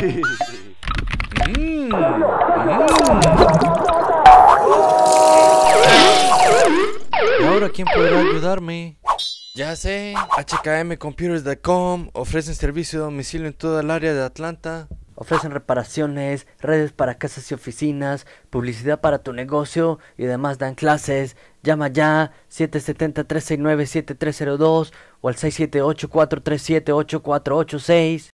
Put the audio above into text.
Mm, mm. ¿Y ahora quién podrá ayudarme? Ya sé, hkmcomputers.com ofrecen servicio de domicilio en toda el área de Atlanta. Ofrecen reparaciones, redes para casas y oficinas, publicidad para tu negocio y además dan clases. Llama ya 770-369-7302 o al 678-437-8486.